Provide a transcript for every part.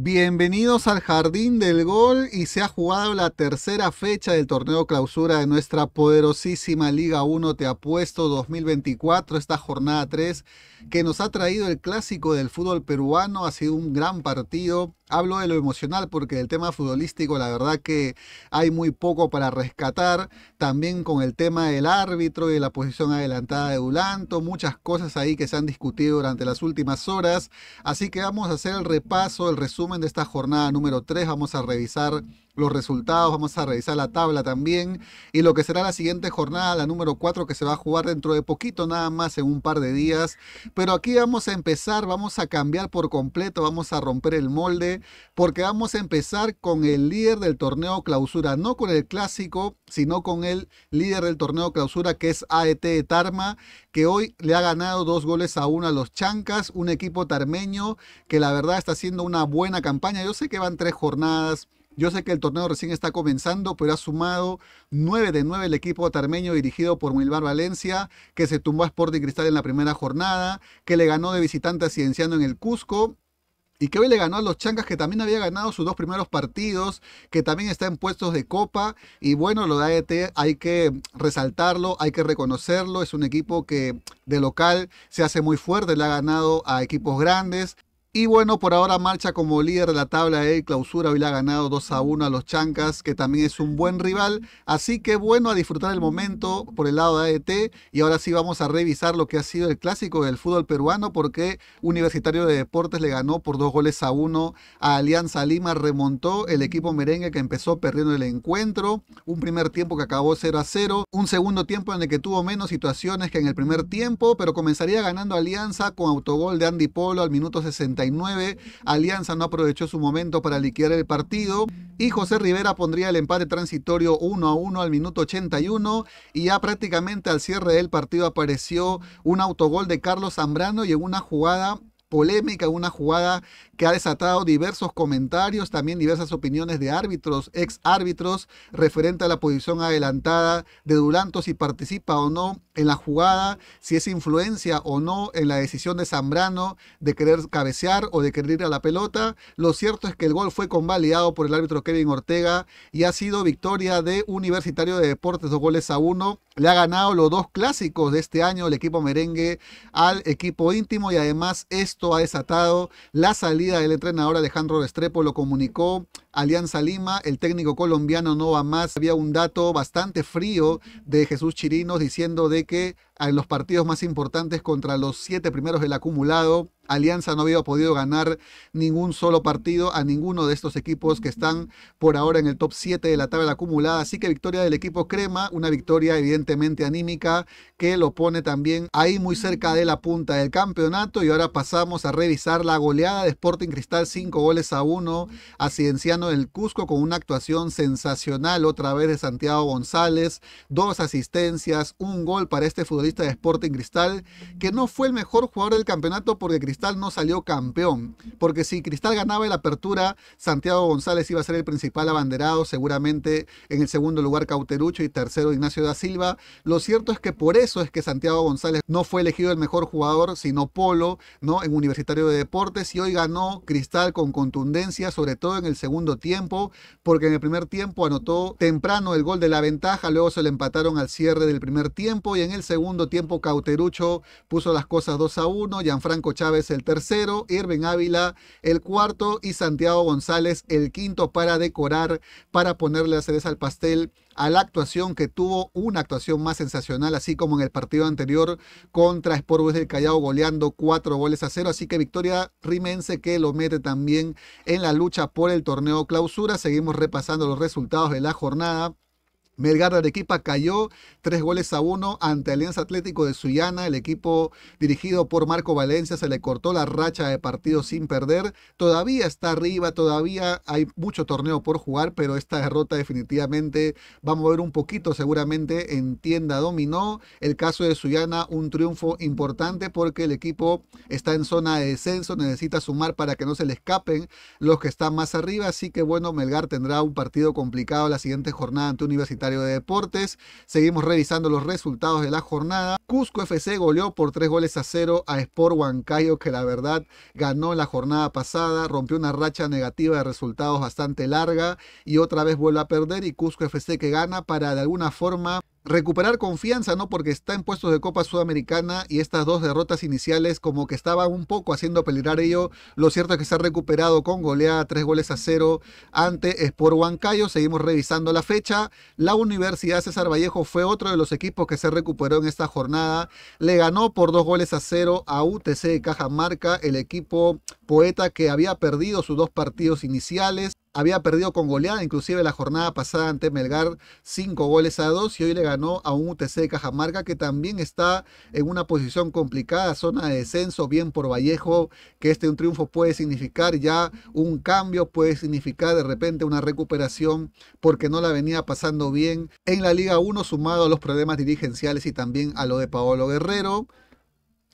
Bienvenidos al Jardín del Gol y se ha jugado la tercera fecha del torneo clausura de nuestra poderosísima Liga 1 Te Apuesto 2024, esta jornada 3 que nos ha traído el clásico del fútbol peruano, ha sido un gran partido, Hablo de lo emocional porque el tema futbolístico la verdad que hay muy poco para rescatar. También con el tema del árbitro y la posición adelantada de Ulanto, muchas cosas ahí que se han discutido durante las últimas horas. Así que vamos a hacer el repaso, el resumen de esta jornada número 3. Vamos a revisar los resultados, vamos a revisar la tabla también y lo que será la siguiente jornada, la número 4 que se va a jugar dentro de poquito nada más en un par de días. Pero aquí vamos a empezar, vamos a cambiar por completo, vamos a romper el molde porque vamos a empezar con el líder del torneo clausura, no con el clásico, sino con el líder del torneo clausura que es AET de Tarma, que hoy le ha ganado dos goles a uno a los Chancas, un equipo tarmeño que la verdad está haciendo una buena campaña. Yo sé que van tres jornadas yo sé que el torneo recién está comenzando, pero ha sumado 9 de 9 el equipo tarmeño dirigido por Milvar Valencia, que se tumbó a Sporting Cristal en la primera jornada, que le ganó de visitante a Cienciano en el Cusco y que hoy le ganó a los Changas, que también había ganado sus dos primeros partidos, que también está en puestos de copa. Y bueno, lo de AET hay que resaltarlo, hay que reconocerlo. Es un equipo que de local se hace muy fuerte, le ha ganado a equipos grandes. Y bueno, por ahora marcha como líder de la tabla de clausura. Hoy le ha ganado 2 a 1 a los Chancas, que también es un buen rival. Así que bueno, a disfrutar el momento por el lado de AET. Y ahora sí vamos a revisar lo que ha sido el clásico del fútbol peruano, porque Universitario de Deportes le ganó por dos goles a uno a Alianza Lima. Remontó el equipo merengue que empezó perdiendo el encuentro. Un primer tiempo que acabó 0 a 0. Un segundo tiempo en el que tuvo menos situaciones que en el primer tiempo, pero comenzaría ganando Alianza con autogol de Andy Polo al minuto 60 Alianza no aprovechó su momento para liquidar el partido. Y José Rivera pondría el empate transitorio 1 a 1 al minuto 81. Y ya prácticamente al cierre del partido apareció un autogol de Carlos Zambrano y en una jugada polémica, una jugada que ha desatado diversos comentarios, también diversas opiniones de árbitros, ex árbitros, referente a la posición adelantada de Duranto, si participa o no en la jugada, si es influencia o no en la decisión de Zambrano de querer cabecear o de querer ir a la pelota. Lo cierto es que el gol fue convalidado por el árbitro Kevin Ortega y ha sido victoria de Universitario de Deportes, dos goles a uno. Le ha ganado los dos clásicos de este año el equipo merengue al equipo íntimo y además es esto ha desatado la salida del entrenador Alejandro Restrepo, lo comunicó Alianza Lima, el técnico colombiano no va más. Había un dato bastante frío de Jesús Chirinos diciendo de que en los partidos más importantes contra los siete primeros del acumulado, Alianza no había podido ganar ningún solo partido a ninguno de estos equipos que están por ahora en el top siete de la tabla acumulada. Así que victoria del equipo Crema, una victoria evidentemente anímica que lo pone también ahí muy cerca de la punta del campeonato. Y ahora pasamos a revisar la goleada de Sporting Cristal, 5 goles a uno a el del Cusco con una actuación sensacional otra vez de Santiago González, dos asistencias, un gol para este futbolista de Sporting Cristal, que no fue el mejor jugador del campeonato porque Cristal no salió campeón, porque si Cristal ganaba la apertura, Santiago González iba a ser el principal abanderado, seguramente en el segundo lugar Cauterucho y tercero Ignacio da Silva. Lo cierto es que por eso es que Santiago González no fue elegido el mejor jugador, sino Polo, ¿no? En Universitario de Deportes y hoy ganó Cristal con contundencia, sobre todo en el segundo tiempo, porque en el primer tiempo anotó temprano el gol de la ventaja, luego se le empataron al cierre del primer tiempo y en el segundo tiempo Cauterucho puso las cosas 2 a 1, Gianfranco Chávez el tercero, Irving Ávila el cuarto y Santiago González el quinto para decorar, para ponerle la cereza al pastel a la actuación que tuvo una actuación más sensacional, así como en el partido anterior contra Sport del Callao goleando cuatro goles a cero. Así que victoria rimense que lo mete también en la lucha por el torneo clausura. Seguimos repasando los resultados de la jornada. Melgar de Arequipa cayó tres goles a uno ante Alianza Atlético de Sullana. El equipo dirigido por Marco Valencia se le cortó la racha de partidos sin perder. Todavía está arriba, todavía hay mucho torneo por jugar, pero esta derrota definitivamente va a mover un poquito seguramente en tienda dominó. El caso de Sullana, un triunfo importante porque el equipo está en zona de descenso, necesita sumar para que no se le escapen los que están más arriba. Así que bueno, Melgar tendrá un partido complicado la siguiente jornada ante Universitario de Deportes. Seguimos revisando los resultados de la jornada. Cusco FC goleó por 3 goles a 0 a Sport Huancayo, que la verdad ganó la jornada pasada, rompió una racha negativa de resultados bastante larga y otra vez vuelve a perder y Cusco FC que gana para de alguna forma recuperar confianza, ¿no? Porque está en puestos de Copa Sudamericana y estas dos derrotas iniciales como que estaban un poco haciendo peligrar ello. Lo cierto es que se ha recuperado con goleada, tres goles a cero ante Sport Huancayo. Seguimos revisando la fecha. La Universidad César Vallejo fue otro de los equipos que se recuperó en esta jornada. Le ganó por dos goles a cero a UTC de Cajamarca, el equipo poeta que había perdido sus dos partidos iniciales había perdido con goleada, inclusive la jornada pasada ante Melgar, cinco goles a dos y hoy le ganó a un UTC de Cajamarca que también está en una posición complicada, zona de descenso, bien por Vallejo, que este un triunfo puede significar ya un cambio, puede significar de repente una recuperación porque no la venía pasando bien en la Liga 1 sumado a los problemas dirigenciales y también a lo de Paolo Guerrero.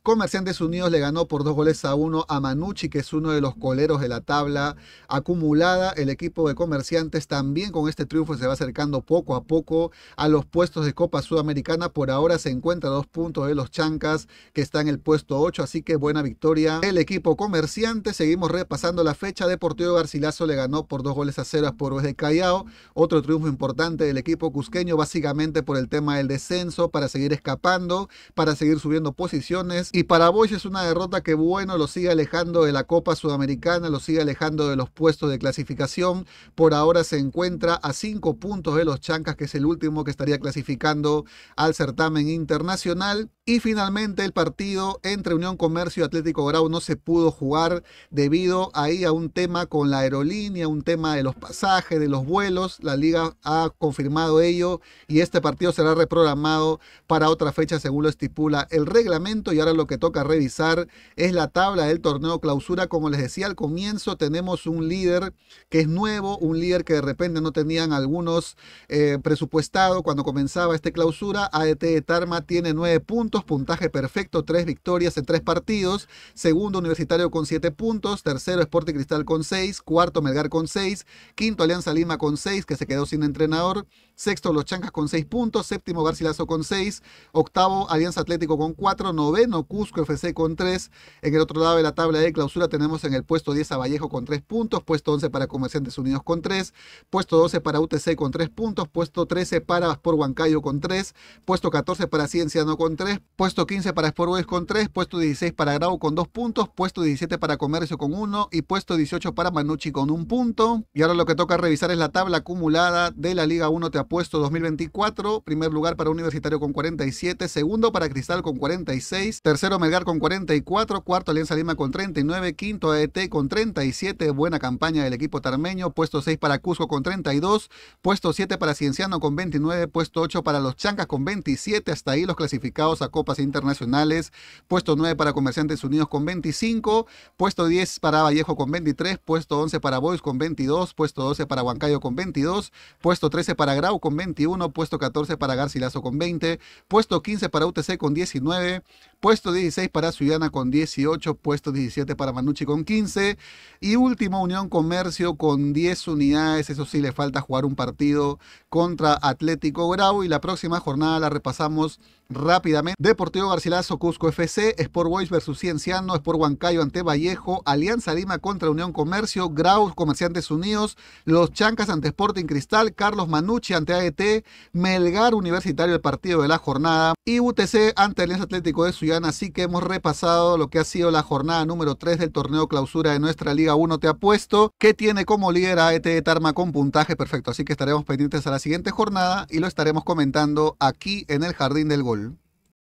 Comerciantes Unidos le ganó por dos goles a uno a Manucci, que es uno de los coleros de la tabla acumulada. El equipo de Comerciantes también con este triunfo se va acercando poco a poco a los puestos de Copa Sudamericana. Por ahora se encuentra a dos puntos de los Chancas, que está en el puesto 8, así que buena victoria. El equipo Comerciante, seguimos repasando la fecha. Deportivo Garcilaso le ganó por dos goles a cero a Poros de Callao. Otro triunfo importante del equipo cusqueño, básicamente por el tema del descenso, para seguir escapando, para seguir subiendo posiciones y para Boys es una derrota que, bueno, lo sigue alejando de la Copa Sudamericana, lo sigue alejando de los puestos de clasificación. Por ahora se encuentra a cinco puntos de los Chancas, que es el último que estaría clasificando al certamen internacional. Y finalmente el partido entre Unión Comercio y Atlético Grau no se pudo jugar debido ahí a un tema con la aerolínea, un tema de los pasajes, de los vuelos. La liga ha confirmado ello y este partido será reprogramado para otra fecha según lo estipula el reglamento. Y ahora lo que toca revisar es la tabla del torneo clausura. Como les decía al comienzo, tenemos un líder que es nuevo, un líder que de repente no tenían algunos presupuestados eh, presupuestado cuando comenzaba esta clausura. ADT e de Tarma tiene nueve puntos puntaje perfecto, tres victorias en tres partidos. Segundo, Universitario con siete puntos. Tercero, Esporte Cristal con seis. Cuarto, Melgar con seis. Quinto, Alianza Lima con seis, que se quedó sin entrenador. Sexto, Los Chancas con seis puntos. Séptimo, Garcilaso con seis. Octavo, Alianza Atlético con cuatro. Noveno, Cusco FC con tres. En el otro lado de la tabla de clausura tenemos en el puesto 10 a Vallejo con tres puntos. Puesto 11 para Comerciantes Unidos con tres. Puesto 12 para UTC con tres puntos. Puesto 13 para sport Huancayo con tres. Puesto 14 para Cienciano con tres puesto 15 para Sportways con 3, puesto 16 para Grau con 2 puntos, puesto 17 para Comercio con 1 y puesto 18 para Manucci con 1 punto. Y ahora lo que toca revisar es la tabla acumulada de la Liga 1 Te Apuesto 2024. Primer lugar para Universitario con 47, segundo para Cristal con 46, tercero Melgar con 44, cuarto Alianza Lima con 39, quinto AET con 37, buena campaña del equipo tarmeño, puesto 6 para Cusco con 32, puesto 7 para Cienciano con 29, puesto 8 para los Chancas con 27, hasta ahí los clasificados a copas internacionales. Puesto 9 para Comerciantes Unidos con 25. Puesto 10 para Vallejo con 23. Puesto 11 para Boys con 22. Puesto 12 para Huancayo con 22. Puesto 13 para Grau con 21. Puesto 14 para Garcilaso con 20. Puesto 15 para UTC con 19 puesto 16 para Ciudadana con 18, puesto 17 para Manucci con 15 y último Unión Comercio con 10 unidades, eso sí le falta jugar un partido contra Atlético Grau y la próxima jornada la repasamos rápidamente. Deportivo Garcilaso, Cusco FC, Sport Boys versus Cienciano, Sport Huancayo ante Vallejo, Alianza Lima contra Unión Comercio, Grau Comerciantes Unidos, Los Chancas ante Sporting Cristal, Carlos Manucci ante AET, Melgar Universitario el partido de la jornada y UTC ante Alianza Atlético de Ciudad Así que hemos repasado lo que ha sido la jornada número 3 del torneo clausura de nuestra Liga 1. Te apuesto que tiene como líder a ET e Tarma con puntaje perfecto. Así que estaremos pendientes a la siguiente jornada y lo estaremos comentando aquí en el Jardín del Gol.